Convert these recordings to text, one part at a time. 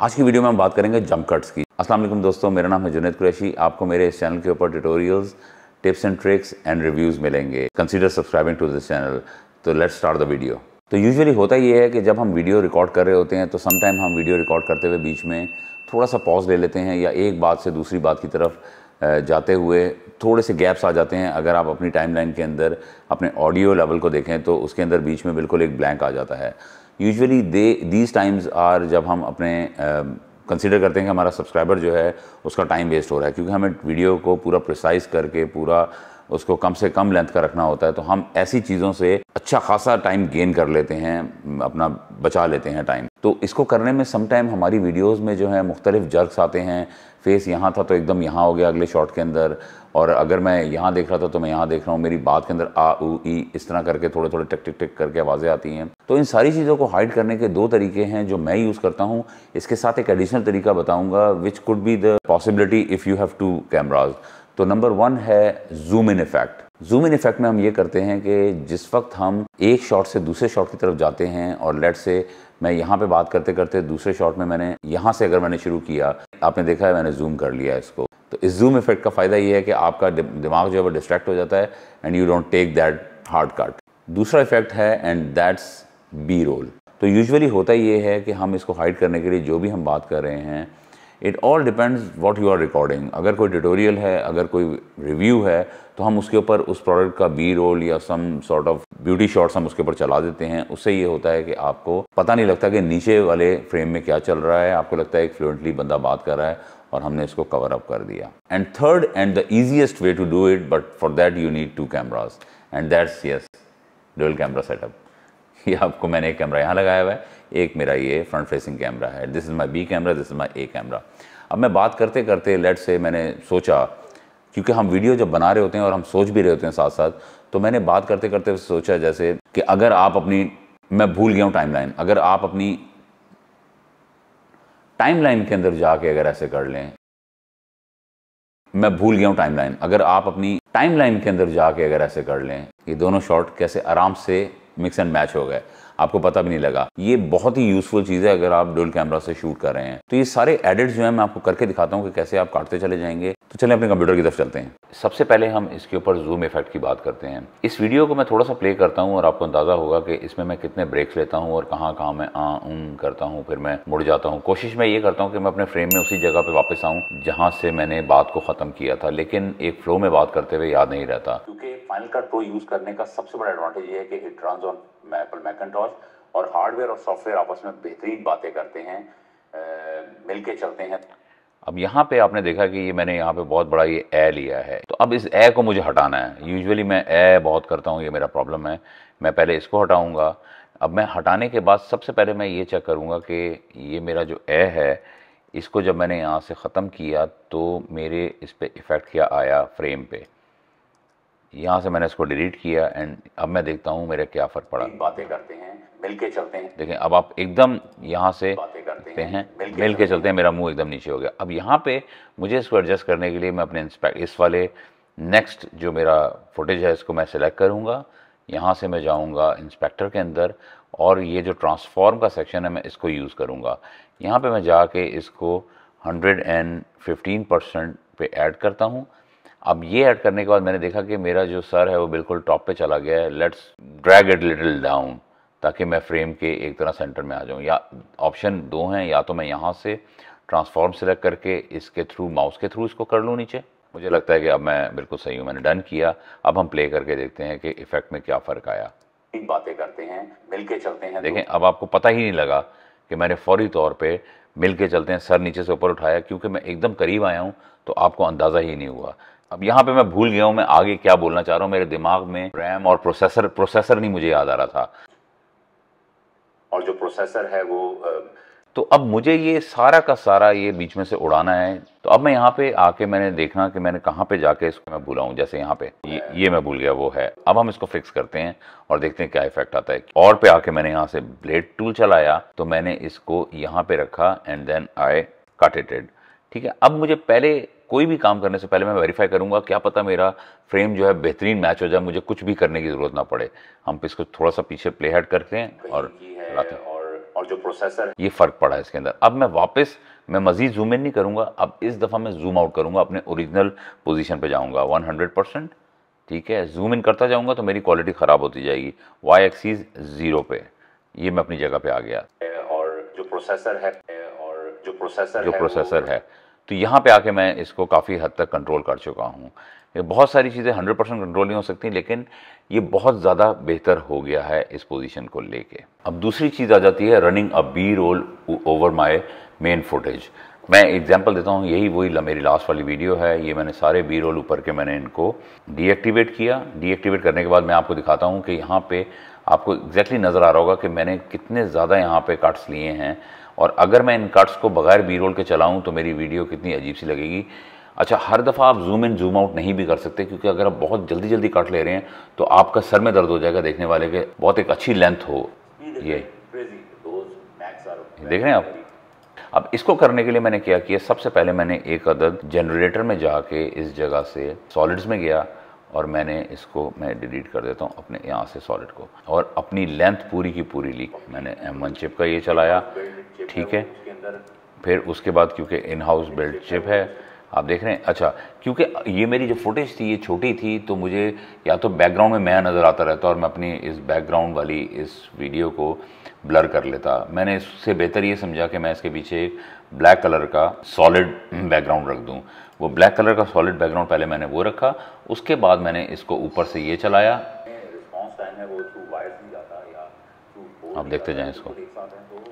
आज की वीडियो में हम बात करेंगे जंप कट्स की असल दोस्तों मेरा नाम है जुनेद कुरैशी आपको मेरे इस चैनल के ऊपर tutorials tips and tricks and reviews मिलेंगे consider subscribing to this channel तो लेट्स स्टार्ट द वीडियो तो यूजुअली होता ये है कि जब हम वीडियो रिकॉर्ड कर रहे होते हैं तो समटाइम हम वीडियो रिकॉर्ड करते हुए बीच में थोड़ा सा पॉज ले लेते हैं या एक बात से दूसरी बात की तरफ जाते हुए थोड़े से गैप्स आ जाते हैं अगर आप अपनी टाइमलाइन के अंदर अपने ऑडियो लेवल को देखें तो उसके अंदर बीच में बिल्कुल एक ब्लैंक आ जाता है usually they these times are जब हम अपने कंसिडर करते हैं कि हमारा सब्सक्राइबर जो है उसका टाइम वेस्ट हो रहा है क्योंकि हमें वीडियो को पूरा प्रिसाइज करके पूरा उसको कम से कम लेंथ का रखना होता है तो हम ऐसी चीज़ों से अच्छा खासा टाइम गेन कर लेते हैं अपना बचा लेते हैं टाइम तो इसको करने में सम टाइम हमारी वीडियोज़ में जो है मुख्तलिफ जर्क्स आते हैं फेस यहाँ था तो एकदम यहाँ हो गया अगले शॉट के अंदर और अगर मैं यहाँ देख रहा था तो मैं यहाँ देख रहा हूँ मेरी बात के अंदर आ ऊ ई इस तरह करके थोड़े थोड़े टिक टिक टिक करके आवाज़ें आती हैं तो इन सारी चीज़ों को हाइड करने के दो तरीके हैं जो मैं यूज़ करता हूँ इसके साथ एक एडिशनल तरीका बताऊँगा which could be the possibility if you have two cameras तो नंबर वन है zoom in effect zoom in effect में हम ये करते हैं कि जिस वक्त हम एक शॉट से दूसरे शॉट की तरफ जाते हैं और लेट से मैं यहाँ पे बात करते करते दूसरे शॉट में मैंने यहाँ से अगर मैंने शुरू किया आपने देखा है मैंने जूम कर लिया इसको तो इस जूम इफेक्ट का फ़ायदा ये है कि आपका दिमाग जो है वो डिस्ट्रैक्ट हो जाता है and you don't take that hard cut दूसरा इफेक्ट है एंड दैट्स बी रोल तो यूजुअली होता ये है कि हम इसको हाइड करने के लिए जो भी हम बात कर रहे हैं it all depends what you are recording अगर कोई ट्यूटोरियल है अगर कोई रिव्यू है तो हम उसके ऊपर उस प्रोडक्ट का बी रोल या some sort of beauty shots हम उसके ऊपर चला देते हैं उससे ये होता है कि आपको पता नहीं लगता कि नीचे वाले फ्रेम में क्या चल रहा है आपको लगता है एक फ्लुएंटली बंदा बात कर रहा है और हमने इसको कवर अप कर दिया and third and the easiest way to do it but for that you need two cameras and that's yes dual camera setup ये आपको मैंने एक कैमरा यहाँ लगाया हुआ है एक मेरा ये फ्रंट फेसिंग कैमरा है this is my B camera this is my A camera अब मैं बात करते करते लेट से मैंने सोचा क्योंकि हम वीडियो जब बना रहे होते हैं और हम सोच भी रहे होते हैं साथ साथ तो मैंने बात करते करते सोचा जैसे कि अगर आप अपनी मैं भूल गया हूँ टाइमलाइन अगर आप अपनी टाइमलाइन के अंदर जाके अगर ऐसे कर लें मैं भूल गया हूँ टाइमलाइन अगर आप अपनी टाइमलाइन के अंदर जाके अगर ऐसे कर लें ये दोनों शॉट कैसे आराम से मिक्स एंड मैच हो गए आपको पता भी नहीं लगा ये बहुत ही यूजफुल चीज़ है अगर आप डोल कैमरा से शूट कर रहे हैं तो ये सारे एडिट्स जो है मैं आपको करके दिखाता हूँ कि कैसे आप काटते चले जाएंगे तो चले अपने कंप्यूटर की तरफ चलते हैं सबसे पहले हम इसके ऊपर जूम इफेक्ट की बात करते हैं इस वीडियो को मैं थोड़ा सा प्ले करता हूँ और आपको अंदाज़ा होगा कि इसमें मैं कितने ब्रेक्स लेता हूँ और कहाँ कहाँ मैं आ ऊँ करता हूँ फिर मैं मुड़ जाता हूँ कोशिश मैं ये करता हूँ कि मैं अपने फ्रेम में उसी जगह पर वापस आऊँ जहाँ से मैंने बात को ख़त्म किया था लेकिन एक फ्लो में बात करते हुए याद नहीं रहता क्योंकि फाइनल कट प्रो यूज़ करने का सबसे बड़ा एडवांटेज ये है कि it run on Apple Macintosh और हार्डवेयर और सॉफ्टवेयर आपस में बेहतरीन बातें करते हैं मिल के चलते हैं अब यहाँ पे आपने देखा कि ये मैंने यहाँ पे बहुत बड़ा ये ए लिया है तो अब इस ए को मुझे हटाना है यूजुअली मैं ए बहुत करता हूँ ये मेरा प्रॉब्लम है मैं पहले इसको हटाऊँगा अब मैं हटाने के बाद सबसे पहले मैं ये चेक करूँगा कि ये मेरा जो ए है इसको जब मैंने यहाँ से ख़त्म किया तो मेरे इस पर इफ़ेक्ट क्या आया फ्रेम पे यहाँ से मैंने इसको डिलीट किया एंड अब मैं देखता हूँ मेरा क्या फ़र्क पड़ा बातें करते हैं मिल के चलते हैं देखें अब आप एकदम यहाँ से बातें करते हैं मिल के चलते हैं मेरा मुंह एकदम नीचे हो गया अब यहाँ पे मुझे इसको एडजस्ट करने के लिए मैं अपने इस वाले नेक्स्ट जो मेरा फुटेज है इसको मैं सिलेक्ट करूँगा यहाँ से मैं जाऊँगा इंस्पेक्टर के अंदर और ये जो ट्रांसफॉर्म का सेक्शन है मैं इसको यूज़ करूँगा यहाँ पे मैं जाके इसको 115 परसेंट पे ऐड करता हूँ अब ये ऐड करने के बाद मैंने देखा कि मेरा जो सर है वो बिल्कुल टॉप पे चला गया है let's drag it little down ताकि मैं फ्रेम के एक तरह सेंटर में आ जाऊँ या ऑप्शन दो हैं या तो मैं यहाँ से ट्रांसफॉर्म सेलेक्ट करके इसके थ्रू माउस के थ्रू इसको कर लूँ नीचे मुझे लगता है कि अब मैं बिल्कुल सही हूँ मैंने डन किया अब हम प्ले करके देखते हैं कि इफेक्ट में क्या फ़र्क आया बातें करते हैं मिल के चलते हैं देखें तो- अब आपको पता ही नहीं लगा कि मैंने फौरी तौर पर मिल के चलते हैं सर नीचे से ऊपर उठाया क्योंकि मैं एकदम करीब आया हूँ तो आपको अंदाज़ा ही नहीं हुआ अब यहाँ पे मैं भूल गया हूँ मैं आगे क्या बोलना चाह रहा हूँ मेरे दिमाग में रैम और प्रोसेसर प्रोसेसर नहीं मुझे याद आ रहा था और जो प्रोसेसर है वो तो अब मुझे ये सारा का सारा ये बीच में से उड़ाना है तो अब मैं यहाँ पे आके मैंने देखना कि मैंने कहाँ पे जाके इसको मैं भूला जैसे यहाँ पे ये, ये मैं भूल गया वो है अब हम इसको फिक्स करते हैं और देखते हैं क्या इफेक्ट आता है और पे आके मैंने यहाँ से ब्लेड टूल चलाया तो मैंने इसको यहाँ पे रखा एंड देन आई कटेटेड ठीक है अब मुझे पहले कोई भी काम करने से पहले मैं वेरीफाई करूंगा क्या पता मेरा फ्रेम जो है बेहतरीन मैच हो जाए मुझे कुछ भी करने की ज़रूरत ना पड़े हम इसको थोड़ा सा पीछे प्ले हेड करते हैं और लाते हैं और जो प्रोसेसर ये फ़र्क पड़ा है इसके अंदर अब मैं वापस मैं मज़ीद जूम इन नहीं करूँगा अब इस दफ़ा मैं जूम आउट करूंगा अपने ओरिजिनल पोजीशन पे जाऊँगा 100 परसेंट ठीक है जूम इन करता जाऊँगा तो मेरी क्वालिटी ख़राब होती जाएगी वाई एक्सीज ज़ीरो पे ये मैं अपनी जगह पे आ गया और जो प्रोसेसर है और जो प्रोसेसर जो प्रोसेसर है तो यहाँ पे आके मैं इसको काफ़ी हद तक कंट्रोल कर चुका हूँ बहुत सारी चीज़ें हंड्रेड परसेंट कंट्रोल नहीं हो सकती लेकिन ये बहुत ज़्यादा बेहतर हो गया है इस पोजीशन को लेके अब दूसरी चीज़ आ जाती है running a B roll over my main footage मैं एग्जांपल देता हूँ यही वही मेरी लास्ट वाली वीडियो है ये मैंने सारे बी रोल ऊपर के मैंने इनको डीएक्टिवेट किया डीएक्टिवेट करने के बाद मैं आपको दिखाता हूँ कि यहाँ पर आपको एग्जैक्टली नज़र आ रहा होगा कि मैंने कितने ज़्यादा यहाँ पर कट्स लिए हैं और अगर मैं इन कट्स को बगैर बी रोल के चलाऊँ तो मेरी वीडियो कितनी अजीब सी लगेगी अच्छा हर दफ़ा आप जूम इन जूम आउट नहीं भी कर सकते क्योंकि अगर आप बहुत जल्दी जल्दी कट ले रहे हैं तो आपका सर में दर्द हो जाएगा देखने वाले के बहुत एक अच्छी लेंथ हो ये देख रहे हैं आप अब इसको करने के लिए मैंने क्या किया सबसे पहले मैंने एक अदद जनरेटर में जाके इस जगह से सॉलिड्स में गया और मैंने इसको मैं डिलीट कर देता हूँ अपने यहाँ से सॉलिड को और अपनी लेंथ पूरी की पूरी ली मैंने एम वन चिप का ये चलाया ठीक है फिर उसके बाद क्योंकि इन हाउस बिल्ड चिप है आप देख रहे हैं अच्छा क्योंकि ये मेरी जो फुटेज थी ये छोटी थी तो मुझे या तो बैकग्राउंड में मैं नज़र आता रहता और मैं अपनी इस बैकग्राउंड वाली इस वीडियो को ब्लर कर लेता मैंने इससे बेहतर ये समझा कि मैं इसके पीछे ब्लैक कलर का सॉलिड बैकग्राउंड रख दूँ वो ब्लैक कलर का सॉलिड बैकग्राउंड पहले मैंने वो रखा उसके बाद मैंने इसको ऊपर से ये चलाया आप देखते जाएं इसको तो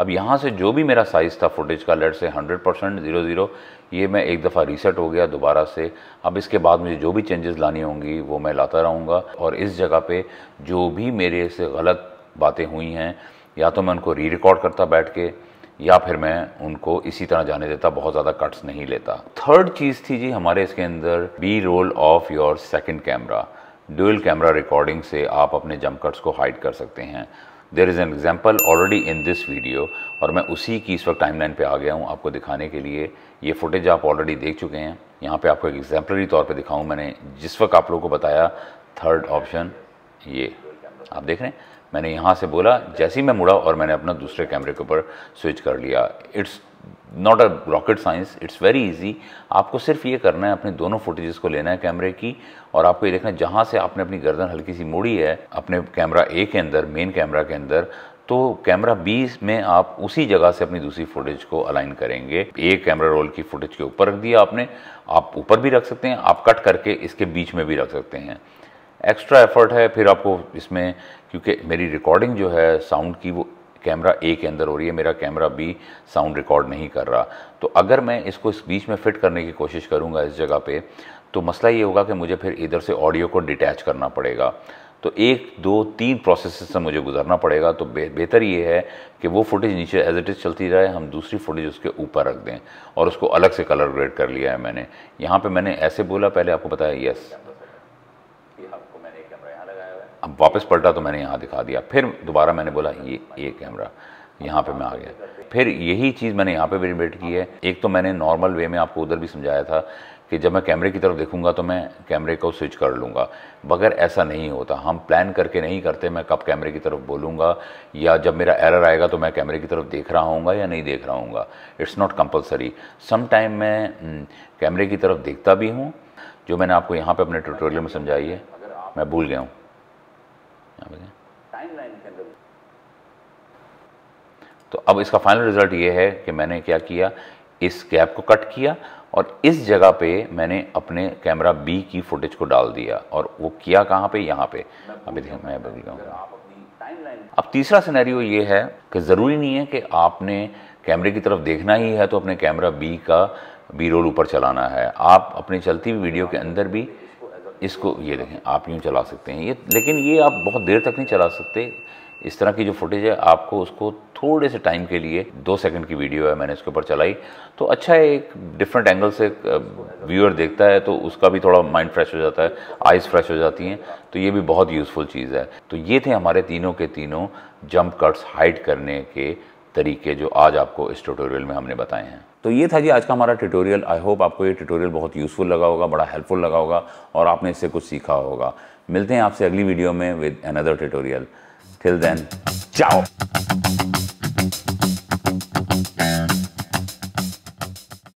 अब यहाँ से जो भी मेरा साइज़ था फुटेज का लेट से 100 परसेंट ज़ीरो ज़ीरो ये मैं एक दफ़ा रीसेट हो गया दोबारा से अब इसके बाद मुझे जो भी चेंजेस लानी होंगी वो मैं लाता रहूँगा और इस जगह पे जो भी मेरे से गलत बातें हुई हैं या तो मैं उनको री रिकॉर्ड करता बैठ के या फिर मैं उनको इसी तरह जाने देता बहुत ज़्यादा कट्स नहीं लेता थर्ड चीज़ थी जी हमारे इसके अंदर B roll of your second camera dual camera recording से आप अपने जम कट्स को हाइड कर सकते हैं there is an example already in this video और मैं उसी की इस वक्त टाइम लाइन पर आ गया हूँ आपको दिखाने के लिए ये फुटेज आप ऑलरेडी देख चुके हैं यहाँ पर आपको एक एग्जाम्पलरी तौर पर दिखाऊँ मैंने जिस वक्त आप लोगों को बताया थर्ड ऑप्शन ये आप देख रहे हैं मैंने यहाँ से बोला जैसे ही मैं मुड़ा और मैंने अपना दूसरे कैमरे के ऊपर स्विच कर लिया it's not a rocket science it's very easy आपको सिर्फ ये करना है अपने दोनों फुटेजेस को लेना है कैमरे की और आपको ये देखना है जहाँ से आपने अपनी गर्दन हल्की सी मुड़ी है अपने कैमरा ए के अंदर मेन कैमरा के अंदर तो कैमरा बी में आप उसी जगह से अपनी दूसरी फुटेज को अलाइन करेंगे एक कैमरा रोल की फुटेज के ऊपर रख दिया आपने आप ऊपर भी रख सकते हैं आप कट करके इसके बीच में भी रख सकते हैं एक्स्ट्रा एफर्ट है फिर आपको इसमें क्योंकि मेरी रिकॉर्डिंग जो है साउंड की वो कैमरा ए के अंदर हो रही है मेरा कैमरा बी साउंड रिकॉर्ड नहीं कर रहा तो अगर मैं इसको इस बीच में फ़िट करने की कोशिश करूँगा इस जगह पर तो मसला ये होगा कि मुझे फिर इधर से ऑडियो को डिटैच करना पड़ेगा तो एक दो तीन प्रोसेस से मुझे गुजरना पड़ेगा तो बे, बेहतर ये है कि वो फुटेज नीचे एज इट इज़ चलती जाए हम दूसरी फुटेज उसके ऊपर रख दें और उसको अलग से कलर ग्रेड कर लिया है मैंने यहाँ पे मैंने ऐसे बोला पहले आपको बताया यस अब वापस पलटा तो मैंने यहाँ दिखा दिया फिर दोबारा मैंने बोला ये ये कैमरा यहाँ पे मैं आ गया फिर यही चीज़ मैंने यहाँ पे भी रिलेट की है एक तो मैंने नॉर्मल वे में आपको उधर भी समझाया था कि जब मैं कैमरे की तरफ देखूंगा तो मैं कैमरे को स्विच कर लूँगा मगर ऐसा नहीं होता हम प्लान करके नहीं करते मैं कब कैमरे की तरफ बोलूँगा या जब मेरा एरर आएगा तो मैं कैमरे की तरफ देख रहा हूँ या नहीं देख रहा हूँ it's not compulsory some time मैं हम्म, कैमरे की तरफ देखता भी हूँ जो मैंने आपको यहाँ पर अपने ट्यूटोरियल में समझाई है मैं भूल गया हूँ तो अब इसका फाइनल रिजल्ट ये है कि मैंने क्या किया इस गैप को कट किया और इस जगह पे मैंने अपने कैमरा बी की फुटेज को डाल दिया और वो किया कहाँ पे यहाँ पे अभी देखिए मैं बदल गया अब तीसरा सिनेरियो ये है कि ज़रूरी नहीं है कि आपने कैमरे की तरफ देखना ही है तो अपने कैमरा बी का बी रोल ऊपर चलाना है आप अपनी चलती हुई वीडियो के अंदर भी इसको ये देखें आप यूँ चला सकते हैं ये लेकिन ये आप बहुत देर तक नहीं चला सकते इस तरह की जो फुटेज है आपको उसको थोड़े से टाइम के लिए दो सेकंड की वीडियो है मैंने इसके ऊपर चलाई तो अच्छा है एक डिफरेंट एंगल से व्यूअर देखता है तो उसका भी थोड़ा माइंड फ्रेश हो जाता है आइज़ फ्रेश हो जाती हैं तो ये भी बहुत यूज़फुल चीज़ है तो ये थे हमारे तीनों के तीनों जंप कट्स हाइड करने के तरीके जो आज आपको इस ट्यूटोरियल में हमने बताए हैं तो ये था जी आज का हमारा ट्यूटोरियल आई होप आपको ये ट्यूटोरियल बहुत यूज़फुल लगा होगा बड़ा हेल्पफुल लगा होगा और आपने इससे कुछ सीखा होगा मिलते हैं आपसे अगली वीडियो में with another tutorial till then चाओ